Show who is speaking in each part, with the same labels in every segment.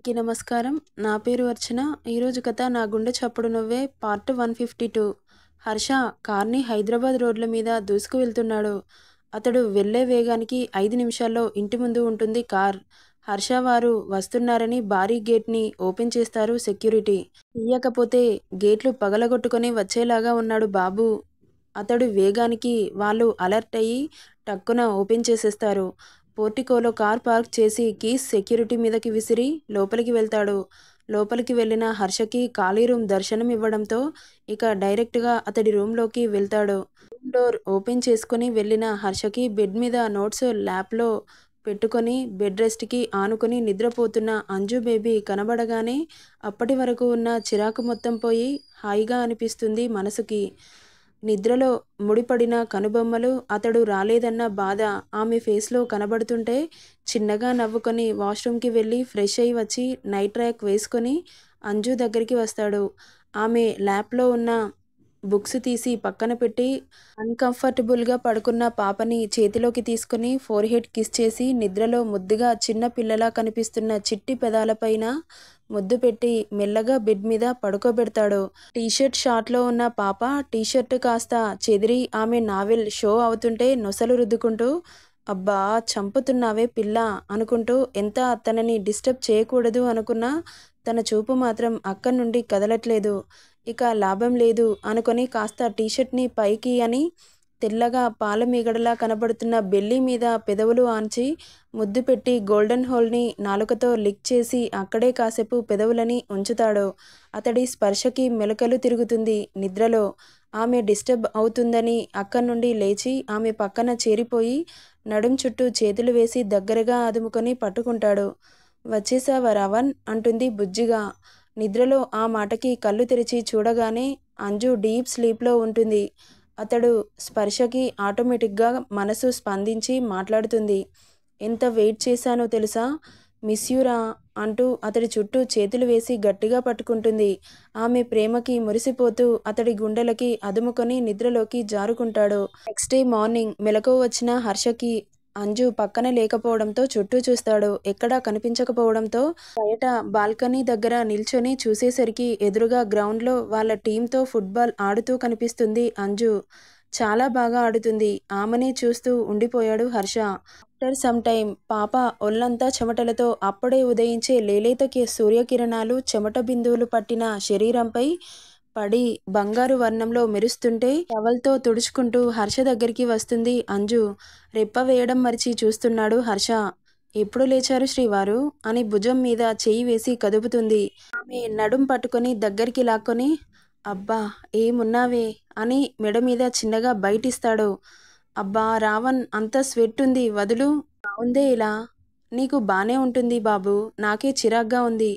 Speaker 1: అందరికీ నమస్కారం నా పేరు అర్చన ఈరోజు కథ నా గుండె చప్పుడు నవ్వే part one fifty two Harsha కార్ని హైదరాబాద్ రోడ్ల మీద దూసుకు వెళ్తున్నాడు అతడు వెళ్లే వేగానికి ఐదు నిమిషాల్లో ఇంటి ముందు ఉంటుంది కార్ హర్ష వారు వస్తున్నారని భారీ గేట్ని ఓపెన్ చేస్తారు సెక్యూరిటీ ఇయ్యకపోతే గేట్లు పగలగొట్టుకుని వచ్చేలాగా ఉన్నాడు బాబు అతడు వేగానికి వాళ్ళు అలర్ట్ అయ్యి టక్కున ఓపెన్ చేసేస్తారు పోర్టికోలో కార్ పార్క్ చేసి కీస్ సెక్యూరిటీ మీదకి విసిరి లోపలికి వెళ్తాడు లోపలికి వెళ్ళిన హర్షకి ఖాళీ రూమ్ దర్శనం ఇవ్వడంతో ఇక డైరెక్ట్గా అతడి రూమ్లోకి వెళ్తాడు డోర్ ఓపెన్ చేసుకుని వెళ్ళిన హర్షకి బెడ్ మీద నోట్స్ ల్యాప్లో పెట్టుకొని బెడ్ రెస్ట్కి ఆనుకొని నిద్రపోతున్న అంజు బేబీ కనబడగానే అప్పటి వరకు ఉన్న చిరాకు మొత్తం పోయి హాయిగా అనిపిస్తుంది మనసుకి నిద్రలో ముడిపడిన కనుబొమ్మలు అతడు రాలేదన్న బాధ ఆమె ఫేస్లో కనబడుతుంటే చిన్నగా నవ్వుకొని వాష్రూమ్కి వెళ్ళి ఫ్రెష్ అయి వచ్చి నైట్ ట్రాక్ వేసుకొని అంజు దగ్గరికి వస్తాడు ఆమె ల్యాప్లో ఉన్న బుక్స్ తీసి పక్కన పెట్టి అన్కంఫర్టబుల్గా పడుకున్న పాపని చేతిలోకి తీసుకుని ఫోర్ హెడ్ కిస్ చేసి నిద్రలో ముద్దుగా చిన్న పిల్లలా కనిపిస్తున్న చిట్టి పెదాలపైన ముద్దు పెట్టి మెల్లగా బెడ్ మీద పడుకోబెడతాడు టీషర్ట్ షార్ట్లో ఉన్న పాప టీషర్ట్ కాస్త చెదిరి ఆమె నావెల్ షో అవుతుంటే నొసలు రుద్దుకుంటూ అబ్బా చంపుతున్నావే పిల్ల అనుకుంటూ ఎంత తనని డిస్టర్బ్ చేయకూడదు అనుకున్నా తన చూపు మాత్రం అక్కడి నుండి కదలట్లేదు ఇక లాభం లేదు అనుకొని కాస్త టీషర్ట్ని పైకి అని తెల్లగా పాల మీగడలా కనబడుతున్న బెల్లి మీద పెదవులు ఆంచి ముద్దు పెట్టి గోల్డెన్ హోల్ని నాలుకతో లిక్ చేసి అక్కడే కాసేపు పెదవులని ఉంచుతాడు అతడి స్పర్శకి మెలకలు తిరుగుతుంది నిద్రలో ఆమె డిస్టర్బ్ అవుతుందని అక్కడి నుండి లేచి ఆమె పక్కన చేరిపోయి నడుం చుట్టూ చేతులు వేసి దగ్గరగా అదుముకొని పట్టుకుంటాడు వచ్చేసావా రవన్ అంటుంది బుజ్జిగా నిద్రలో ఆ మాటకి కళ్ళు తెరిచి చూడగానే అంజు డీప్ స్లీప్లో ఉంటుంది అతడు స్పర్శకి ఆటోమేటిక్గా మనసు స్పందించి మాట్లాడుతుంది ఎంత వెయిట్ చేశానో తెలుసా మిస్యూరా అంటూ అతడి చుట్టూ చేతులు వేసి గట్టిగా పట్టుకుంటుంది ఆమె ప్రేమకి మురిసిపోతూ అతడి గుండెలకి అదుముకొని నిద్రలోకి జారుకుంటాడు నెక్స్ట్ డే మార్నింగ్ మెలకువ వచ్చిన హర్షకి అంజు పక్కన లేకపోవడంతో చుట్టూ చూస్తాడు ఎక్కడా కనిపించకపోవడంతో బయట బాల్కనీ దగ్గర నిల్చొని చూసేసరికి ఎదురుగా గ్రౌండ్లో వాళ్ళ టీంతో ఫుట్బాల్ ఆడుతూ కనిపిస్తుంది అంజు చాలా బాగా ఆడుతుంది ఆమెనే చూస్తూ ఉండిపోయాడు హర్ష ఆఫ్టర్ సమ్ టైమ్ పాప ఒళ్ళంతా చెమటలతో అప్పుడే ఉదయించే లేలేతకి సూర్యకిరణాలు చెమట బిందువులు పట్టిన శరీరంపై పడి బంగారు వర్ణంలో మెరుస్తుంటే కవల్తో తుడుచుకుంటూ హర్ష దగ్గరికి వస్తుంది అంజు రెప్ప వేయడం మరిచి చూస్తున్నాడు హర్ష ఎప్పుడు లేచారు శ్రీవారు అని భుజం మీద చెయ్యి వేసి కదుపుతుంది ఆమె నడుం పట్టుకొని దగ్గరికి లాక్కొని అబ్బా ఏమున్నావే అని మెడ మీద చిన్నగా బయటిస్తాడు అబ్బా రావణ్ అంత స్వెట్ ఉంది వదులు ఉందే ఇలా నీకు బానే ఉంటుంది బాబు నాకే చిరాగ్గా ఉంది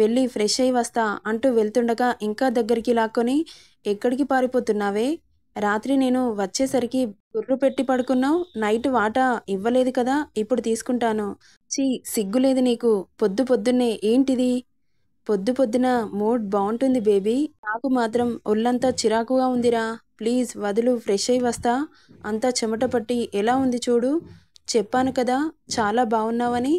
Speaker 1: వెళ్ళి ఫ్రెష్ అయి వస్తా అంటూ వెళ్తుండగా ఇంకా దగ్గరికి లాక్కొని ఎక్కడికి పారిపోతున్నావే రాత్రి నేను వచ్చేసరికి గుర్రు పెట్టి పడుకున్నావు నైట్ వాటా ఇవ్వలేదు కదా ఇప్పుడు తీసుకుంటాను చీ సిగ్గులేదు నీకు పొద్దు పొద్దున్నే ఏంటిది పొద్దు పొద్దున మూడ్ బాగుంటుంది బేబీ నాకు మాత్రం ఒళ్ళంతా చిరాకుగా ఉందిరా ప్లీజ్ వదులు ఫ్రెష్ అయి వస్తా అంతా చెమట పట్టి ఎలా ఉంది చూడు చెప్పాను కదా చాలా బాగున్నావని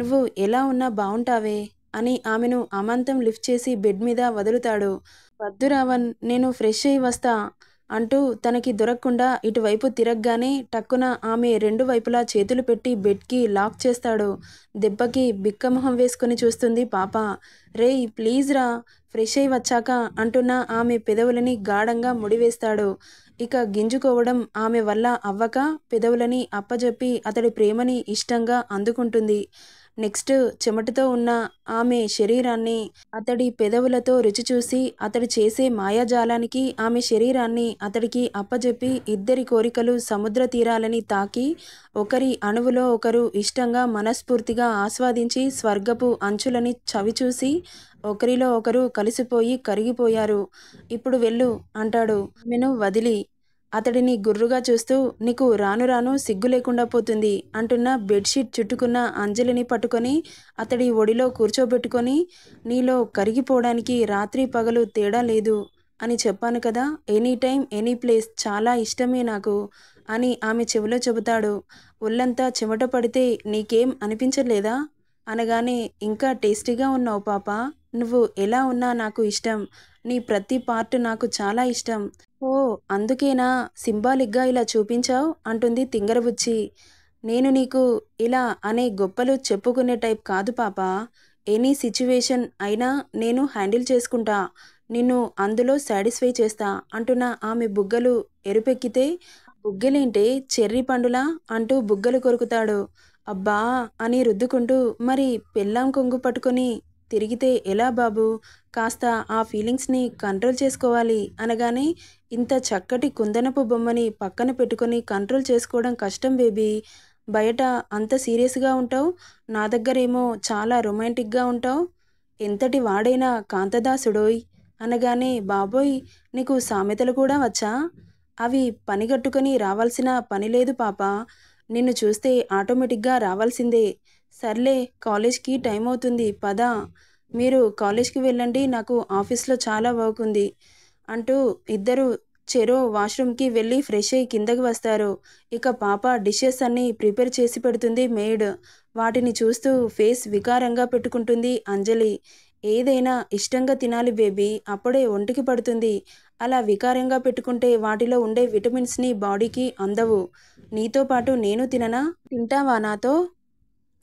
Speaker 1: నువ్వు ఎలా ఉన్నా బాగుంటావే అని ఆమెను అమాంతం లిఫ్ట్ చేసి బెడ్ మీద వదులుతాడు వద్దు రావన్ నేను ఫ్రెష్ అయ్యి వస్తా అంటూ తనకి దొరకకుండా ఇటువైపు తిరగగానే టక్కున ఆమె రెండు వైపులా చేతులు పెట్టి బెడ్కి లాక్ చేస్తాడు దెబ్బకి బిక్కమొహం వేసుకుని చూస్తుంది పాప రేయ్ ప్లీజ్ రా ఫ్రెష్ అయి వచ్చాక అంటున్న ఆమె పెదవులని గాఢంగా ముడివేస్తాడు ఇక గింజుకోవడం ఆమె వల్ల అవ్వక పెదవులని అప్పజెప్పి అతడి ప్రేమని ఇష్టంగా అందుకుంటుంది నెక్స్ట్ చెమటతో ఉన్న ఆమె శరీరాన్ని అతడి పెదవులతో రుచి చూసి అతడు చేసే మాయాజాలానికి ఆమె శరీరాన్ని అతడికి అప్పజెప్పి ఇద్దరి కోరికలు సముద్ర తీరాలని తాకి ఒకరి అణువులో ఒకరు ఇష్టంగా మనస్ఫూర్తిగా ఆస్వాదించి స్వర్గపు అంచులని చవిచూసి ఒకరిలో ఒకరు కలిసిపోయి కరిగిపోయారు ఇప్పుడు వెళ్ళు అంటాడు ఆమెను వదిలి అతడిని గుర్రుగా చూస్తూ నీకు రాను రాను సిగ్గు లేకుండా పోతుంది అంటున్న బెడ్షీట్ చుట్టుకున్న అంజలిని పట్టుకొని అతడి ఒడిలో కూర్చోబెట్టుకొని నీలో కరిగిపోవడానికి రాత్రి పగలు తేడా లేదు అని చెప్పాను కదా ఎనీ టైం ఎనీ ప్లేస్ చాలా ఇష్టమే నాకు అని ఆమె చెవిలో చెబుతాడు ఒళ్ళంతా చెమట పడితే నీకేం అనిపించలేదా అనగానే ఇంకా టేస్టీగా ఉన్నావు పాప నువ్వు ఎలా ఉన్నా నాకు ఇష్టం నీ ప్రతి పార్ట్ నాకు చాలా ఇష్టం ఓ అందుకేనా సింబాలిక్గా ఇలా చూపించావు అంటుంది తింగరబుచ్చి నేను నీకు ఇలా అనే గొప్పలు చెప్పుకునే టైప్ కాదు పాప ఎనీ సిచ్యువేషన్ అయినా నేను హ్యాండిల్ చేసుకుంటా నిన్ను అందులో సాటిస్ఫై చేస్తా అంటున్న ఆమె బుగ్గలు ఎరుపెక్కితే బుగ్గలేంటే చెర్రీ పండులా అంటూ బుగ్గలు కొరుకుతాడు అబ్బా అని రుద్దుకుంటూ మరి పెళ్ళాం కొంగు పట్టుకొని తిరిగితే ఎలా బాబు కాస్త ఆ ఫీలింగ్స్ని కంట్రోల్ చేసుకోవాలి అనగానే ఇంత చక్కటి కుందనపు బొమ్మని పక్కన పెట్టుకొని కంట్రోల్ చేసుకోవడం కష్టం బేబీ బయట అంత సీరియస్గా ఉంటావు నా దగ్గరేమో చాలా రొమాంటిక్గా ఉంటావు ఎంతటి వాడైనా కాంతదాసుడోయ్ అనగానే బాబోయ్ నీకు సామెతలు కూడా వచ్చా అవి పనిగట్టుకొని రావాల్సిన పని లేదు పాప నిన్ను చూస్తే ఆటోమేటిక్గా రావాల్సిందే సర్లే కాలేజ్కి టైం అవుతుంది పద మీరు కాలేజ్కి వెళ్ళండి నాకు ఆఫీస్లో చాలా వర్క్ ఉంది అంటూ ఇద్దరు చెరో వాష్రూమ్కి వెళ్ళి ఫ్రెష్ అయ్యి కిందకి వస్తారు ఇక పాప డిషెస్ అన్నీ ప్రిపేర్ చేసి పెడుతుంది మేడ్ వాటిని చూస్తూ ఫేస్ వికారంగా పెట్టుకుంటుంది అంజలి ఏదైనా ఇష్టంగా తినాలి బేబీ అప్పుడే ఒంటికి పడుతుంది అలా వికారంగా పెట్టుకుంటే వాటిలో ఉండే విటమిన్స్ని బాడీకి అందవు నీతో పాటు నేను తిననా తింటావా నాతో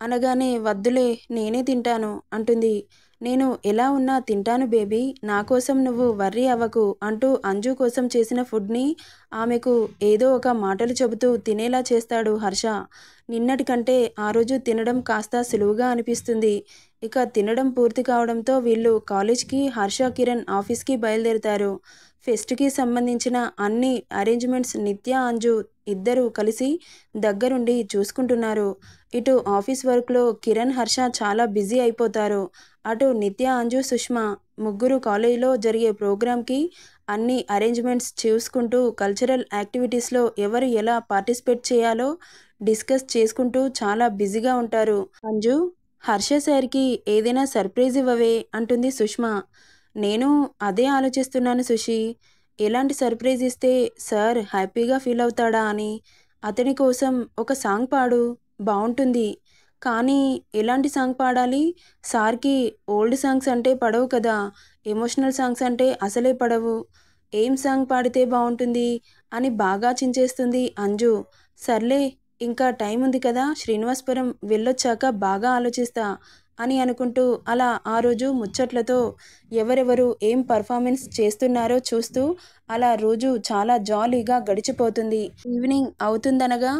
Speaker 1: అనగానే వద్దులే నేనే తింటాను అంటుంది నేను ఎలా ఉన్నా తింటాను బేబీ నా కోసం నువ్వు వర్రీ అవ్వకు అంటూ అంజు కోసం చేసిన ఫుడ్ని ఆమెకు ఏదో ఒక మాటలు చెబుతూ తినేలా చేస్తాడు హర్ష నిన్నటి కంటే ఆ రోజు తినడం కాస్త సులువుగా అనిపిస్తుంది ఇక తినడం పూర్తి కావడంతో వీళ్ళు కాలేజ్కి హర్ష కిరణ్ ఆఫీస్కి బయలుదేరుతారు ఫెస్ట్కి సంబంధించిన అన్ని అరేంజ్మెంట్స్ నిత్య అంజు ఇద్దరూ కలిసి దగ్గరుండి చూసుకుంటున్నారు ఇటు ఆఫీస్ వర్క్లో కిరణ్ హర్ష చాలా బిజీ అయిపోతారు అటు నిత్య అంజు సుష్మా ముగ్గురు కాలేజీలో జరిగే ప్రోగ్రామ్కి అన్ని అరేంజ్మెంట్స్ చూసుకుంటూ కల్చరల్ యాక్టివిటీస్లో ఎవరు ఎలా పార్టిసిపేట్ చేయాలో డిస్కస్ చేసుకుంటూ చాలా బిజీగా ఉంటారు అంజు హర్ష సార్కి ఏదైనా సర్ప్రైజ్ ఇవ్వవే అంటుంది సుష్మా నేను అదే ఆలోచిస్తున్నాను సుషి ఎలాంటి సర్ప్రైజ్ ఇస్తే సార్ హ్యాపీగా ఫీల్ అవుతాడా అని అతని కోసం ఒక సాంగ్ పాడు బాగుంటుంది కానీ ఎలాంటి సాంగ్ పాడాలి సార్కి ఓల్డ్ సాంగ్స్ అంటే పడవు కదా ఎమోషనల్ సాంగ్స్ అంటే అసలే పడవు ఏం సాంగ్ పాడితే బాగుంటుంది అని బాగా చించేస్తుంది అంజు సర్లే ఇంకా టైం ఉంది కదా శ్రీనివాస్పురం వెళ్ళొచ్చాక బాగా ఆలోచిస్తా అని అనుకుంటూ అలా ఆ రోజు ముచ్చట్లతో ఎవరెవరు ఏం పర్ఫార్మెన్స్ చేస్తున్నారో చూస్తూ అలా రోజు చాలా జాలీగా గడిచిపోతుంది ఈవినింగ్ అవుతుందనగా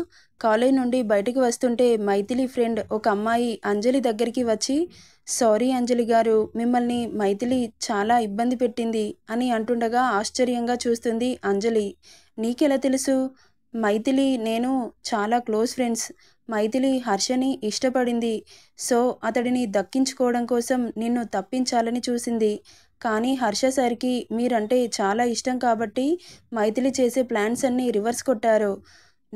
Speaker 1: కాలేజ్ నుండి బయటకు వస్తుంటే మైథిలి ఫ్రెండ్ ఒక అమ్మాయి అంజలి దగ్గరికి వచ్చి సారీ అంజలి గారు మిమ్మల్ని మైథిలి చాలా ఇబ్బంది పెట్టింది అని అంటుండగా ఆశ్చర్యంగా చూస్తుంది అంజలి నీకెలా తెలుసు మైథిలి నేను చాలా క్లోజ్ ఫ్రెండ్స్ మైథిలి హర్షని ఇష్టపడింది సో అతడిని దక్కించుకోవడం కోసం నిన్ను తప్పించాలని చూసింది కానీ హర్ష సార్కి మీరంటే చాలా ఇష్టం కాబట్టి మైథిలి చేసే ప్లాన్స్ అన్నీ రివర్స్ కొట్టారు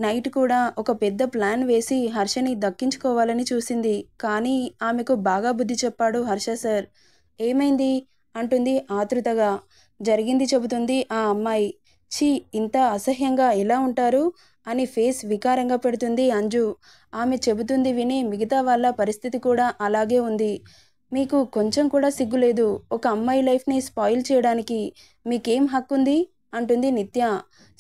Speaker 1: నైట్ కూడా ఒక పెద్ద ప్లాన్ వేసి హర్షని దక్కించుకోవాలని చూసింది కానీ ఆమెకు బాగా బుద్ధి చెప్పాడు హర్ష సార్ ఏమైంది అంటుంది ఆతృతగా జరిగింది చెబుతుంది ఆ అమ్మాయి ఛీ ఇంత అసహ్యంగా ఎలా ఉంటారు అని ఫేస్ వికారంగా పెడుతుంది అంజు ఆమె చెబుతుంది విని మిగతా వాళ్ళ పరిస్థితి కూడా అలాగే ఉంది మీకు కొంచెం కూడా సిగ్గులేదు ఒక అమ్మాయి లైఫ్ని స్పాయిల్ చేయడానికి మీకేం హక్కు ఉంది అంటుంది నిత్య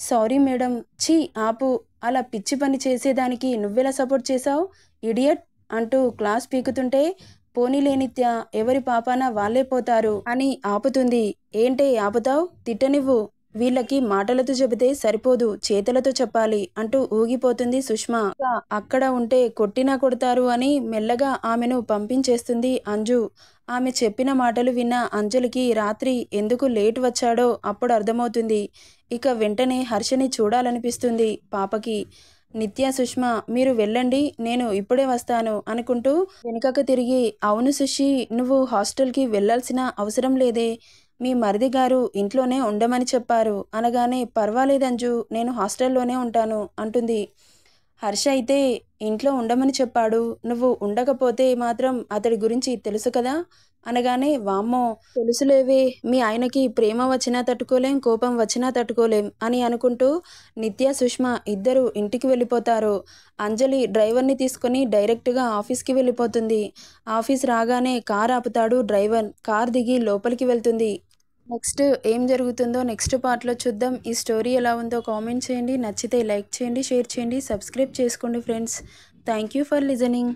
Speaker 1: సారీ మేడం ఛీ ఆపు అలా పిచ్చి పని చేసేదానికి నువ్వెలా సపోర్ట్ చేశావు ఇడియట్ అంటూ క్లాస్ పీకుతుంటే పోనీలేనిత్య ఎవరి పాపాన వాళ్ళే పోతారు అని ఆపుతుంది ఏంటే ఆపుతావు తిట్టనివ్వు వీళ్ళకి మాటలతో చెబితే సరిపోదు చేతలతో చెప్పాలి అంటూ ఊగిపోతుంది సుష్మా అక్కడ ఉంటే కొట్టినా కొడతారు అని మెల్లగా ఆమెను పంపించేస్తుంది అంజు ఆమె చెప్పిన మాటలు విన్న అంజలికి రాత్రి ఎందుకు లేట్ వచ్చాడో అప్పుడు అర్థమవుతుంది ఇక వెంటనే హర్షని చూడాలనిపిస్తుంది పాపకి నిత్య సుష్మ మీరు వెళ్ళండి నేను ఇప్పుడే వస్తాను అనుకుంటూ వెనుకకు తిరిగి అవును సుషి నువ్వు హాస్టల్కి వెళ్ళాల్సిన అవసరం లేదే మీ మరిది గారు ఇంట్లోనే ఉండమని చెప్పారు అనగానే పర్వాలేదంజు నేను హాస్టల్లోనే ఉంటాను అంటుంది హర్ష అయితే ఇంట్లో ఉండమని చెప్పాడు నువ్వు ఉండకపోతే మాత్రం అతడి గురించి తెలుసు కదా అనగానే వామ్మో తెలుసులేవే మీ ఆయనకి ప్రేమ వచ్చినా తట్టుకోలేం కోపం వచ్చినా తట్టుకోలేం అని అనుకుంటూ నిత్య సుష్మ ఇద్దరు ఇంటికి వెళ్ళిపోతారు అంజలి డ్రైవర్ని తీసుకుని డైరెక్ట్గా ఆఫీస్కి వెళ్ళిపోతుంది ఆఫీస్ రాగానే కార్ ఆపుతాడు డ్రైవర్ కార్ దిగి లోపలికి వెళ్తుంది నెక్స్ట్ ఏం జరుగుతుందో నెక్స్ట్ పార్ట్లో చూద్దాం ఈ స్టోరీ ఎలా ఉందో కామెంట్ చేయండి నచ్చితే లైక్ చేయండి షేర్ చేయండి సబ్స్క్రైబ్ చేసుకోండి friends thank you for listening